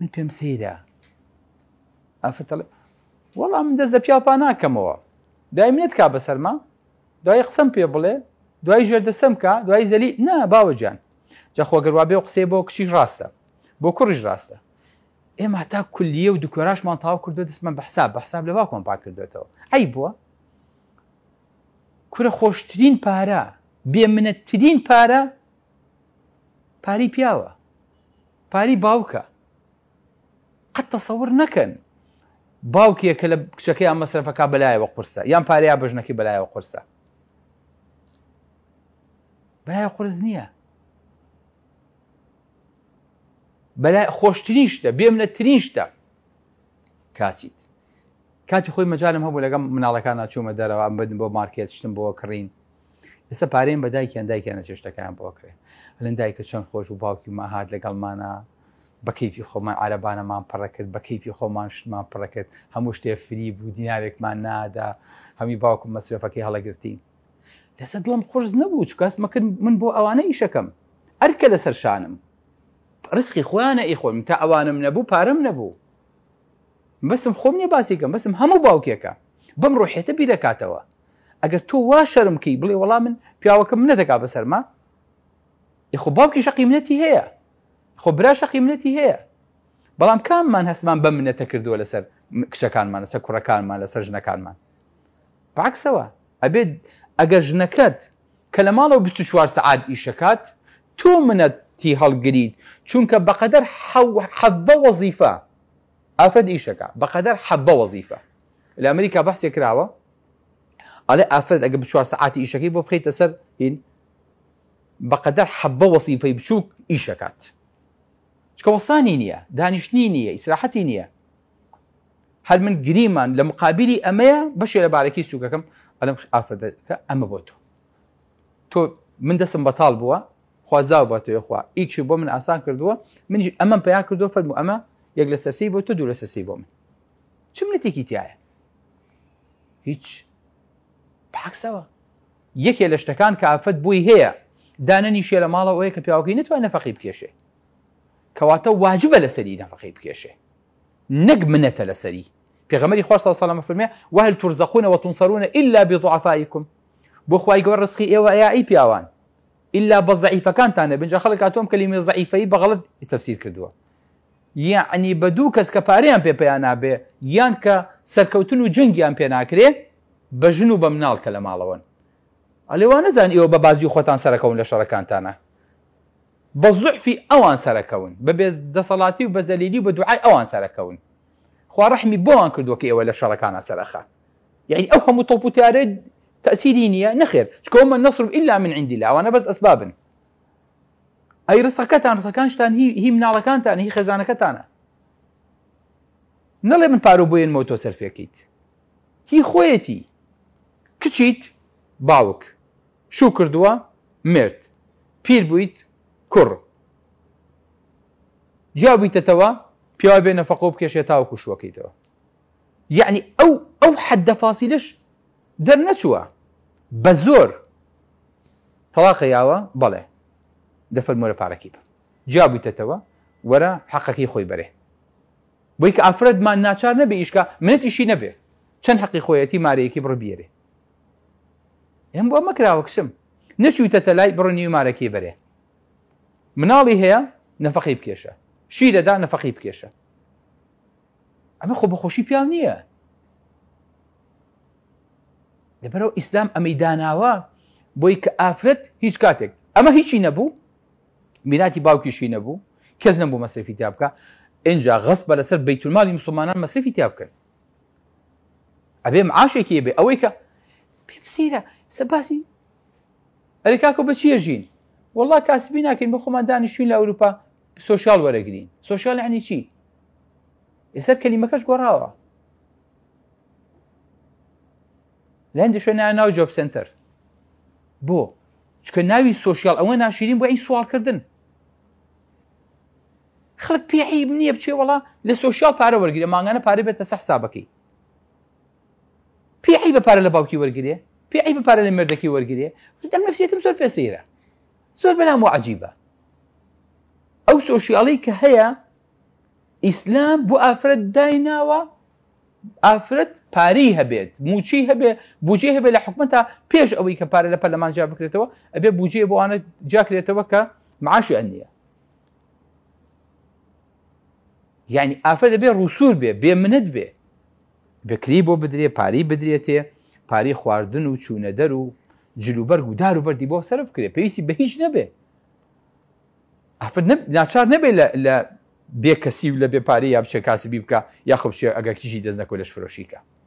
من پێم سەیرە ئەفتەڵێ وەڵام من دەست لە پیاپا ناکەمەوە دای منێت کا بەسەرما دوای قسەم پێ بڵێ دوای ژێر دەسم کا دوای زەلی نا باوەجان جەخۆگەروا بێ قسێ بۆ کشیش ڕاستە بۆ کوڕیش ڕاستە ئێمە تا کولیە و دوکۆراشمان تاو کردو دەستمە بەحساب بەحساب لە باکۆم پاک کردێتەوە ئەی بووە کورە خۆشترین پارە بێ منەتترین پارە پاری پیاوە پاری باوکە قەت تەسەور نەکەن باوکیەکە لە کچەکەی ئەم مەسرفەکە بەلایەوە قرسە یان پارەیە بژنەکەی بەلایەوە قرسە بەلای قرس نییە بەلای خۆشترینشتە بێم لە ترینشتە کاچیت کاتی خۆی مەجارم هەبوو لەگەم مناڵەکان ناچوومە دەرەوە ئەم بدن بۆ مارکێت شتم بۆ کڕین ئێستا پارێن بەدایکیان دایکیانە چێشتەکەیان بۆ کرێ هەلند دایکە چەند خۆش و باوکی ماهات لەگەڵمانە بەکەیفی خۆمان عربانەمان پڕەکرد بەکەیفی خۆمان شتمان پڕەکرد هەموو شتێ فری بوو دیارێکمان نادا هەمی باوکم مەسرفەکەی هەڵەگرتین لەسە دڵم خورز نەبوو چکەس مەکرد من بۆ ئەوانە ئیشەکەم ئەرکە لەسەر شانم ڕسکی خۆیانە ئیخۆم تا ئەوانم نەبوو پارەم نەبوو بەسم خۆم نیە باسیکەم بەسم هەموو باوکێکە بەم ڕۆحێتە بیرەکاتەوە ئەگەر تۆ وا شەرمکەی بڵێ وەڵام من پیاوەکەم نەدەکا بەسەرما یخۆ باوکی شەقیمنەتی هەیە خب براش قيمتي هي بلام كان من هسه من بمن تكرد ولا سر كش كان من سر كرة كان من سر جنا كان من بعكسه أبد أجر جنكات كلام الله وبستشوار سعاد إيشكات تو من تي هال جديد چونك بقدر حو حظ وظيفة أفد إيشكا بقدر حظ وظيفة الأمريكا بحث يكرهوا على أفرد أجب شوار ساعات إيشكي بو بخيت أسر بقدر حبة وصيفة يبشوك إيشكات شکەوەستانی نییە دانیشتنی نییە ئیسراحەتی نییە هەر من گریمان لە مقابلی ئەمەیە بەشێ لەبارەکی سوکەکەم ئەلم ئافرەکە ئەمە بۆ تۆ تۆ من دەسم بەتال بووە خوازااو بە تۆ یخوا ئیکشی بۆ من ئاسان کردووە من ئەمە پیان کردو فەرمو ئەمە یەک لە سەرسی بۆ تۆ دوو لە سەسی بۆ من چ منەتێکی تایە هیچ پاکسەوە یەکێ لە شتەکان کە ئافرەت بووی هەیە دانەنیشیە لە ماڵەوەی کە پیاوەکەی نتوانە فەقی بکێشێ كواته واجب لسري نفقه بكيشه نجمنة لسري في غمري خواص صلى الله عليه وسلم وهل ترزقون وتنصرون إلا بضعفائكم بخواي قوى الرزقي إيوا يا أي بيوان إلا بالضعيفة كانت أنا بنجا خلق أتوم كلمة ضعيفة بغلط التفسير كدوا يعني بدوك اسكباريان بي بيانا بي يانكا سركوتون وجنجيان بيانا كري بجنوب منال كلام علوان علوان نزان إيوا ببازيو خوتان سركون لشركان تانا بە زوحفی ئەوان سەرەکەون بە بێ دەسەڵاتی و بە زەلیلی و بە دوعای ئەوان سەرەکەون خوارەحمی بۆوان کردوکە ئێوە لە شەڕەکانە سەرەخە یعنی ئەو هەموو تۆپوتارێ تەسیری نییە نەخێر چکۆمە نەسر ئللا من عندی لاوانە بەس ئەسبابن ئەی ڕستەکەتان ڕسەکانشتان هی مناڵەکانتان هی خێزانەکەتانە نەڵێ من پارۆ بۆێن مۆتۆ سەرفەکەیت هی خۆیەتی کچیت باوک شو کردووە مرد پیر بوویت کوڕ جیا بیتەتەوە پیاوە بێ نەفقۆ بکێشێت تاوکو شوەکەیتەوە یعنی ئەو ئەو حەددە فاسیلش دەرنەچووە بە زۆر تەلاقەیاوە بەڵێ دەفەرمۆرە پارەکی بە جیا بیتەتەوە وەرە حەقەکەی خۆی بەرێ بۆی کە ئافرەتمان ناچار نەبێ ئیشکا منەتیشی نەبێ چەند حەقی خۆیەتی مارەیەکی بڕبیێرێ ئەم بۆ مەکراوە کسم نەچوویتە لای بڕنی و مارەکی بەرێ مناڵی هەیە نەفقی بکێشە شی دەدا نەفقی بکێشە ئەمە خۆ بەخۆشی پیان نییە لەبەرەوە ئیسلام ئەمەداناوە بۆی کە ئافرەت هیچ کاتێک ئەمە هیچی نەبوو میراتی باوکیشی نەبوو کەس نەبوو مەسەفی تیا بکە اینجا غەست بە لەسەر بەیتولمالی مسلمانان مەسەفی تیا بکەن ئەبێ عاشێکی بێ ئەوەی کە پێ سیرە سەباسی ئەرێکاکە بە چیە ژین وڵا کاسبی ناکەین بە خۆمان دانیشتین لە ئەوروپا سوۆشال وەرەگرین سوۆشال عنی چی ئێستا کەلیمەکەش گۆڕاوە لە هەندی شوێنیان ناو جۆب سنتەر بۆ چکە ناوی سوۆشیال ئەوە ناشرین بۆ ئەی سوالکردن خلک پێعی نییە بچێ وڵا لە سوۆشیال پارە وەرگرێ ماگانە پارە بێتە سە حسابەکەی پێعی بە پارە لە باوکی وەرگێ پێعی بە پارە لە مردەکی وەرگێ دەم نفسێتم زۆر پێسەیرە زۆر بەنام و عجیبە ئەو سۆشیاڵی کە هەیە ئیسلام بۆ ئافرەت دایناوە ئافرەت پارەی هەبێت موچی هەبێ بجێ هەبێ لە حکومەتا پێش ئەوەی کە پارە لە پەرلەمان جا بکرێتەوە ئەبێ بجێ بۆوانە جاکرێتەوە کە معاشی ئەنیە یعنی ئافرەت دەبێ ڕوسور بێ بێ منت بێ بکری بۆ بدرێ پارەی بدرێتێ پارەی خواردن و چوونەدەر و جلوبرگ و دار و بر دیباه صرف کرده. پیسی به هیچ نب... ناچار ل... ل... بی کسی و لە پاری یا بچێ کاسبی خب چه اگر کشی کیژی دەستنەکۆ فروشی که.